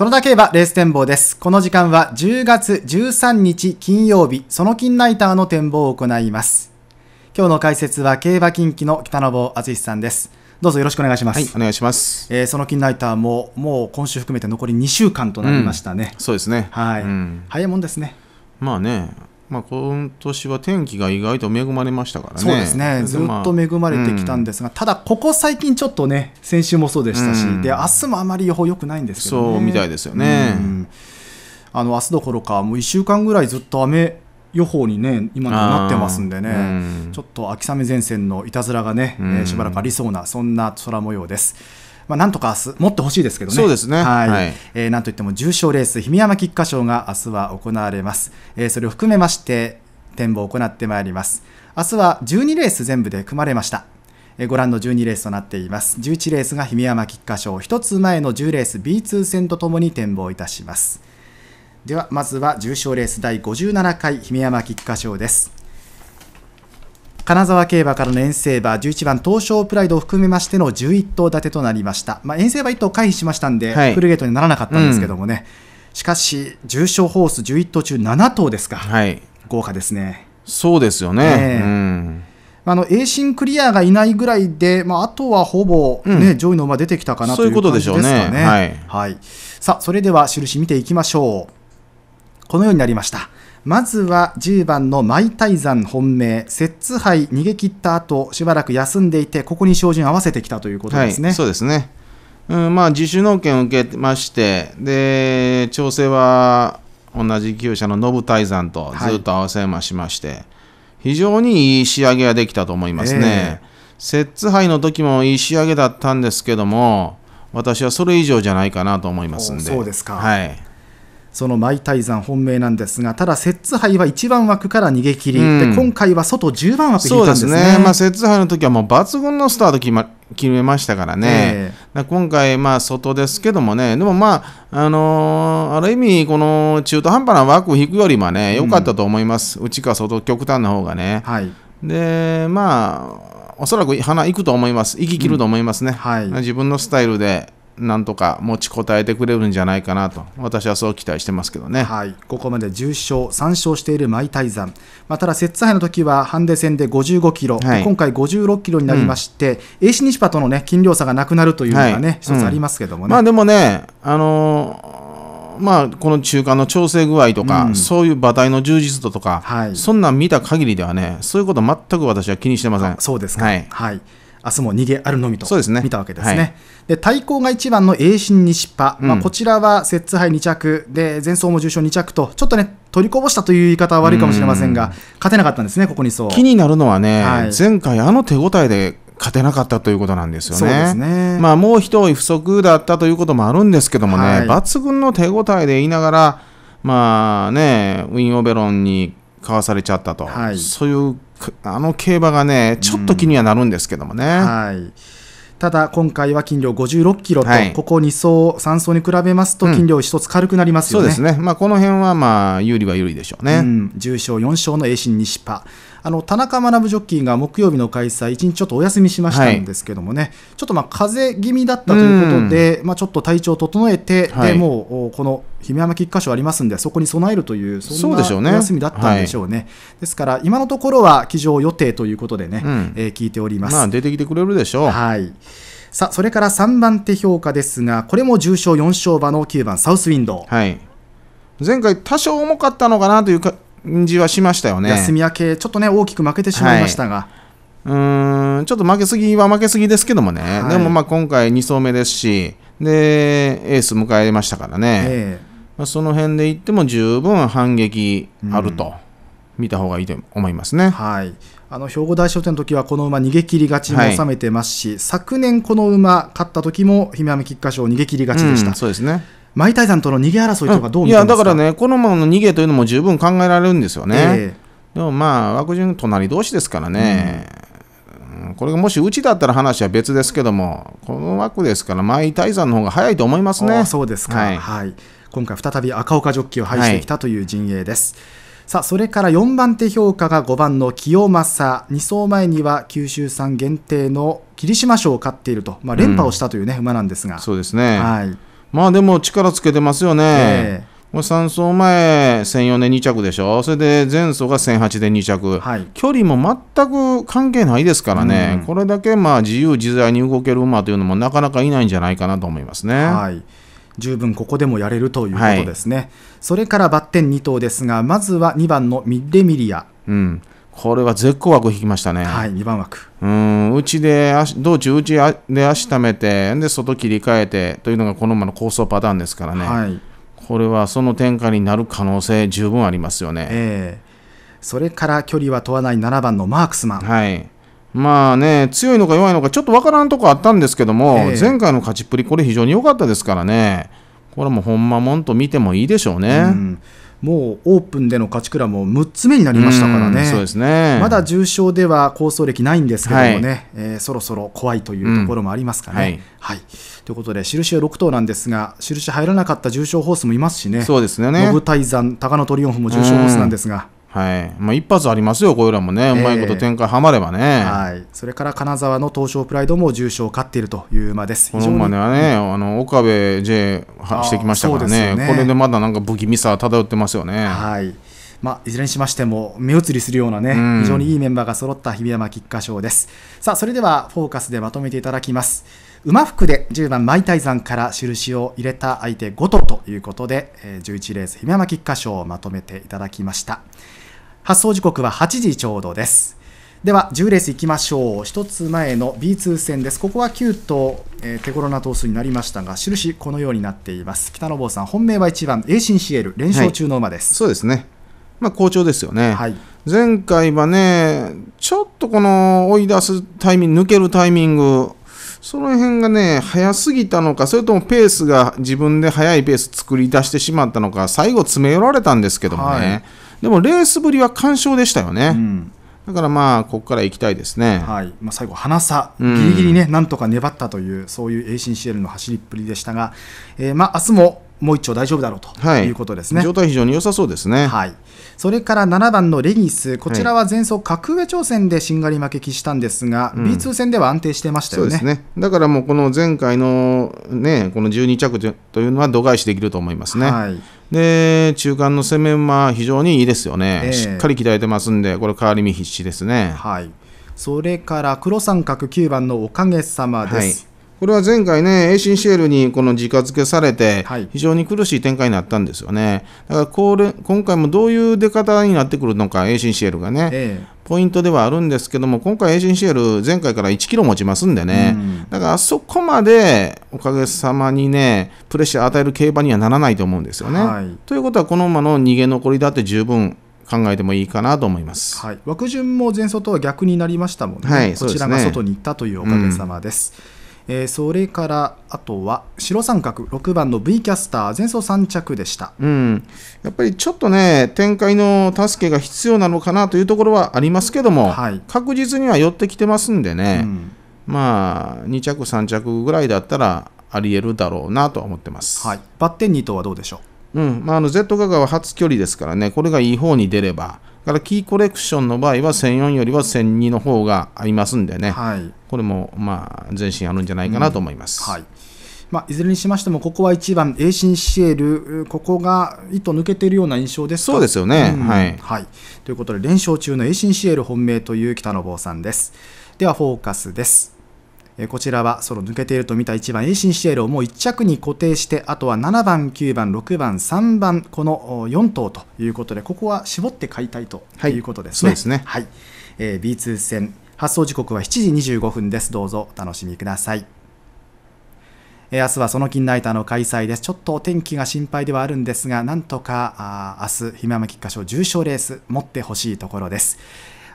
そのだければレース展望です。この時間は10月13日金曜日、その金ナイターの展望を行います。今日の解説は競馬近畿の北野坊敦さんです。どうぞよろしくお願いします。はい、お願いします。えー、その金ナイターももう今週含めて残り2週間となりましたね。うん、そうですね。はい、うん、早いもんですね。まあね、まあ、今年は天気が意外と恵まれましたからね、そうですねずっと恵まれてきたんですが、まあうん、ただ、ここ最近ちょっとね、先週もそうでしたし、うん、で明日もあまり予報良くないんですけど、ね、そうみたいですよね。うん、あの明日どころか、もう1週間ぐらいずっと雨予報にね、今なってますんでね、うん、ちょっと秋雨前線のいたずらがね、えー、しばらくありそうな、そんな空模様です。まあ、なんとか明日持ってほしいですけどね、そうですねはいはいえー、なんといっても重賞レース、日見山菊花賞が明日は行われます、えー、それを含めまして、展望を行ってまいります。明日は12レース全部で組まれました。えご覧の12レースとなっています。11レースが日見山菊花賞、1つ前の10レース B2 戦とともに展望いたします。では、まずは重賞レース第57回日見山菊花賞です。金沢競馬からの遠征馬11番東証プライドを含めましての11頭立てとなりました、まあ、遠征馬1頭回避しましたんで、はい、フルゲートにならなかったんですけどもね、うん、しかし重賞ホース11頭中7頭ですか、はい、豪華ですねそうですよね、えー、あの A 進クリアがいないぐらいで、まあ、あとはほぼね、うん、上位の馬出てきたかなという感じですかね。うはい、さあそれでは印見ていきましょうこのようになりました。まずは10番のマイ山本命、摂津杯逃げ切った後しばらく休んでいて、ここに照準合わせてきたということですね。はい、そうですねうんまあ、自主納権を受けましてで調整は同じ厩舎のノブ泰山とずっと合わせましまして、はい、非常にいい仕上げができたと思いますね。摂津杯の時もいい仕上げだったんですけども私はそれ以上じゃないかなと思いますんでそうですか、はい、そのマイタイザン本命なんですがただ摂津杯は1番枠から逃げ切り、うん、で今回は外10番枠引いたんですねですね、まあ、摂津杯の時はもう抜群のスタート決,、ま、決めましたからね、えー、今回まあ外ですけどもねでもまああのー、ある意味この中途半端な枠を引くよりもね良かったと思います、うん、内か外極端な方がね、はい、でまあおそらく花行くと思います行ききると思いますね、うんはい、自分のスタイルでなんとか持ちこたえてくれるんじゃないかなと、私はそう期待してますけどね、はい、ここまで10勝、3勝しているマイタイ台山、まあ、ただ、摂津杯の時はハンデ戦で55キロ、はい、今回56キロになりまして、うん、AC 西パとの、ね、斤量差がなくなるというのがね、はい、一つありますけどもね。うん、まあ、でもね、あのーまあ、この中間の調整具合とか、うん、そういう馬体の充実度とか、はい、そんなん見た限りではね、そういうこと全く私は気にしてません。そうですか、はい、はい明日も逃げあるのみと見たわけですね。で、ねはい、対抗が一番の栄新西パ、うまあ、こちらは摂津杯2着で前走も重賞2着とちょっとね取りこぼしたという言い方は悪いかもしれませんが、うん、勝てなかったんですね、ここにそう気になるのはね、はい、前回、あの手応えで勝てなかったということなんですよね。ねまあ、もう一追い不足だったということもあるんですけどもね、はい、抜群の手応えで言いながら、まあね、ウィン・オベロンにかわされちゃったと、はい、そういうあの競馬がね、ちょっと気にはなるんですけどもね。はいただ今回は金量56キロと、ここ2走、3走に比べますと、金量1つ軽くなりますよね、うん、そうですね、まあ、この辺はまあ有利は有利でしょうね、うん、重賞4勝の栄新西パあの田中学ジョッキーが木曜日の開催、一日ちょっとお休みしましたんですけどもね、はい、ちょっとまあ風邪気味だったということで、まあ、ちょっと体調を整えて、はい、でもうこの姫山菊花賞ありますんで、そこに備えるという、そんなお休みだったんでしょうね。うでうねはい、ですから、今のところは騎乗予定ということでね、うん、えー、聞いております。まあ、出てきてくれるでしょう。はいさあそれから3番手評価ですが、これも重賞4勝馬の9番、サウスウィンド、はい、前回、多少重かったのかなというかじはしましたよね休み明け、ちょっとね、大きく負けてしまいましたが。はいうんちょっと負けすぎは負けすぎですけどもね、はい、でもまあ今回2走目ですし、でエース迎えましたからね、えー、まあ、その辺でいっても十分反撃あると、見た方がいいと思いますね。はいあの兵庫大賞典の時はこの馬逃げ切り勝ちも収めてますし、はい、昨年この馬勝った時も姫山菊花賞逃げ切り勝ちでした、うん、そうですねマイタイさんとの逃げ争いとかどういやだからね、このままの逃げというのも十分考えられるんですよね。えー、でもまあ、枠順隣同士ですからね、うん、これがもしうちだったら話は別ですけども、この枠ですから、マイタイさんの方が早いと思いますね。そうですか、はい、はい、今回、再び赤岡ジョッキを配してきたという陣営です。はい、さあそれから4番手評価が5番の清正、2走前には九州産限定の霧島賞を勝っていると、まあ、連覇をしたというね、ね、うん、馬なんですが。そうですね、はいまあでも力つけてますよね。えー、3走前、千0 0 4で2着でしょ、それで前走が千0 0 8で2着、はい、距離も全く関係ないですからね、うん、これだけまあ自由自在に動ける馬というのもなかなかいないんじゃないかなと思いますね。はい十分ここでもやれるということですね、はい、それからバッテン2頭ですがまずは2番のミッレミリア、うん、これは絶好枠引きましたね。はい、2番枠。うん、うちで、道中、うちで足ためて、で、外切り替えてというのがこの馬の構想パターンですからね。はい。これはその展開になる可能性十分ありますよね。ええー、それから距離は問わない7番のマークスマン。はい。まあね、強いのか弱いのかちょっとわからんとこあったんですけども、えー、前回の勝ちっぷり、これ非常に良かったですからね。これもほんまもんと見てもいいでしょうね。うんもうオープンでの勝ち倉も6つ目になりましたからね、そうですねまだ重賞では構想歴ないんですけれどもね、はい、えー、そろそろ怖いというところもありますかね。うん、はい、はい、ということで、印は6頭なんですが、印入らなかった重賞ホースもいますしね、そうですねノブタイザン、高野トリオンフも重賞ホースなんですが。はいまあ、一発ありますよ、こういうらもね、えー、うまいこと展開はまればね、はい、それから金沢の東証プライドも重賞を勝っているという馬です、この馬ね、うん、あの岡部 J してきましたからね、ねこれでまだなんか不気味さ漂ってますよね。はいまあ、いずれにしましても目移りするようなね、うん、非常にいいメンバーが揃った日比山菊花賞ですさあそれではフォーカスでまとめていただきます馬服で10番マイタイザンから印を入れた相手5頭ということで11レース日比山菊花賞をまとめていただきました発送時刻は8時ちょうどです。では10レースいきましょう一つ前の B2 戦ですここは9と、えー、手頃な投数になりましたが印このようになっています北野坊さん本命は1番 A シンシエル連勝中の馬です、はい、そうですねまあ好調ですよね、はい、前回はねちょっとこの追い出すタイミング抜けるタイミングその辺がね、早すぎたのか、それともペースが自分で早いペース作り出してしまったのか、最後詰め寄られたんですけどもね、はいでもレースぶりは完勝でしたよね。うんだからまあここから行きたいですね。はいまあ、最後、花さぎりぎりね、うん、なんとか粘ったという、そういう ACCL の走りっぷりでしたが、えー、まあ明日ももう一丁大丈夫だろうということですね、はい、状態非常に良さそうですねはいそれから7番のレギスこちらは前走格上挑戦でしんがり負け喫したんですが、はい、B2 戦では安定してましたよねうすね、だからもうこの前回のねこの12着というのは度外視できると思いますね、はい、で中間の攻め馬非常にいいですよね、えー、しっかり鍛えてますんでこれ変わり身必至ですねはいそれから黒三角9番のおかげさまです、これは前回ね、エイシンシェルにこの直付けされて、非常に苦しい展開になったんですよね。だからこれ今回もどういう出方になってくるのか、エイシンシェルがね。ええポイントではあるんですけども、今回、エイシンシエル、前回から1キロ持ちますんでね、うん、だからあそこまでおかげさまにね、プレッシャー与える競馬にはならないと思うんですよね。はい、ということは、この馬の逃げ残りだって十分考えてもいいかなと思います、はい、枠順も前走とは逆になりましたもんね、はい、こちらが外に行ったというおかげさまです。うんえー、それからあとは白三角6番の V キャスター前走3着でした、うん、やっぱりちょっとね展開の助けが必要なのかなというところはありますけども、はい、確実には寄ってきてますんでね、うん、まあ2着3着ぐらいだったらありえるだろうなとは思ってます、はい、バッテン2頭はどうでしょううんまあ、あの Z ガガは初距離ですからね、これがいい方に出れば、からキーコレクションの場合は1004よりは1002の方がありますんでね、はい、これもまあ前進あるんじゃないかなと思います。うん、はいまあ、いずれにしましても、ここは1番、エーシンシエル、ここが糸抜けているような印象ですそうですよね、うん、はい、はい。ということで、連勝中のエーシンシエル本命という北の坊さんです。では、フォーカスです。えこちらはソロ抜けていると見た1番エイシンシエルをもう1着に固定してあとは7番9番6番3番この4頭ということでここは絞って買いたいということですね。はい、ねはい、えー、B2 戦発送時刻は7時25分ですどうぞお楽しみください。え明日はその金ライターの開催です。ちょっとお天気が心配ではあるんですが、なんとか明日、ひままきっか賞重賞レース持ってほしいところです。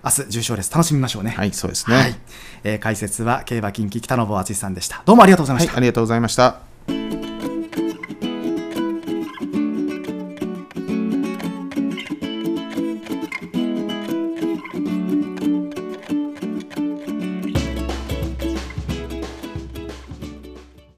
明日重賞レース楽しみましょうねはいそうですね、はい、えー、解説は競馬近畿北信厚さんでしたどうもありがとうございました、はい、ありがとうございました